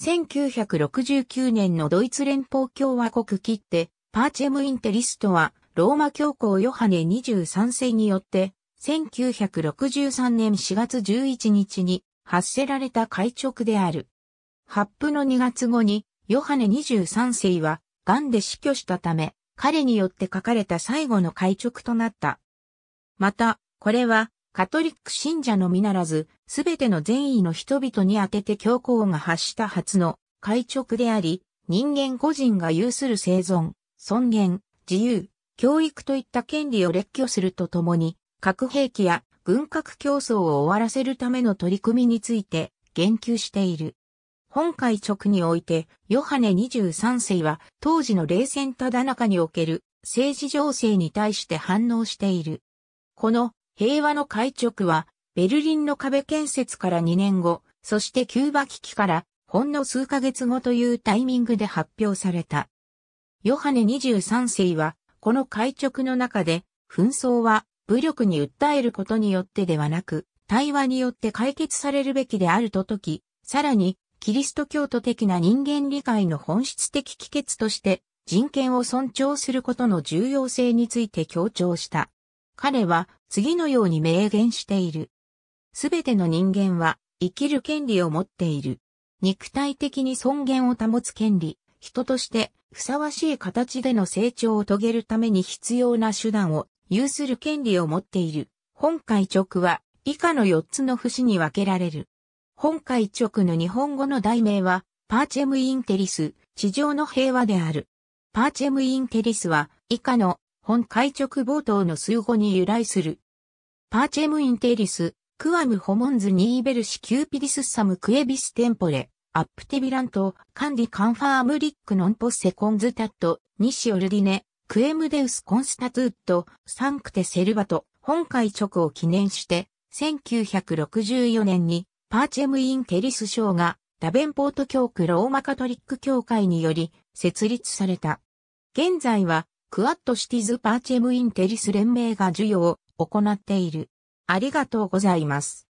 1969年のドイツ連邦共和国切って、パーチェムインテリストは、ローマ教皇ヨハネ23世によって、1963年4月11日に発せられた会直である。発布の2月後に、ヨハネ23世は、癌で死去したため、彼によって書かれた最後の会直となった。また、これは、カトリック信者のみならず、すべての善意の人々に当てて教皇が発した初の会直であり、人間個人が有する生存、尊厳、自由、教育といった権利を列挙するとともに、核兵器や軍拡競争を終わらせるための取り組みについて言及している。本会直において、ヨハネ23世は当時の冷戦ただ中における政治情勢に対して反応している。この平和の会直はベルリンの壁建設から2年後、そしてキューバ危機からほんの数ヶ月後というタイミングで発表された。ヨハネ23世は、この会直の中で、紛争は武力に訴えることによってではなく、対話によって解決されるべきであると説き、さらに、キリスト教徒的な人間理解の本質的帰結として、人権を尊重することの重要性について強調した。彼は次のように明言している。すべての人間は生きる権利を持っている。肉体的に尊厳を保つ権利、人としてふさわしい形での成長を遂げるために必要な手段を有する権利を持っている。本会直は以下の4つの節に分けられる。本会直の日本語の題名はパーチェムインテリス、地上の平和である。パーチェムインテリスは以下の本会直冒頭の数語に由来する。パーチェムインテリスクアムホモンズニーベルシキューピリスサムクエビステンポレ、アップテビラント、カンディカンファームリックノンポセコンズタット、ニシオルディネ、クエムデウスコンスタトゥット、サンクテセルバト、本会直を記念して、1964年に、パーチェムインテリス省が、ダベンポート教区ローマカトリック教会により、設立された。現在は、クアットシティズ・パーチェムインテリス連盟が授与を行っている。ありがとうございます。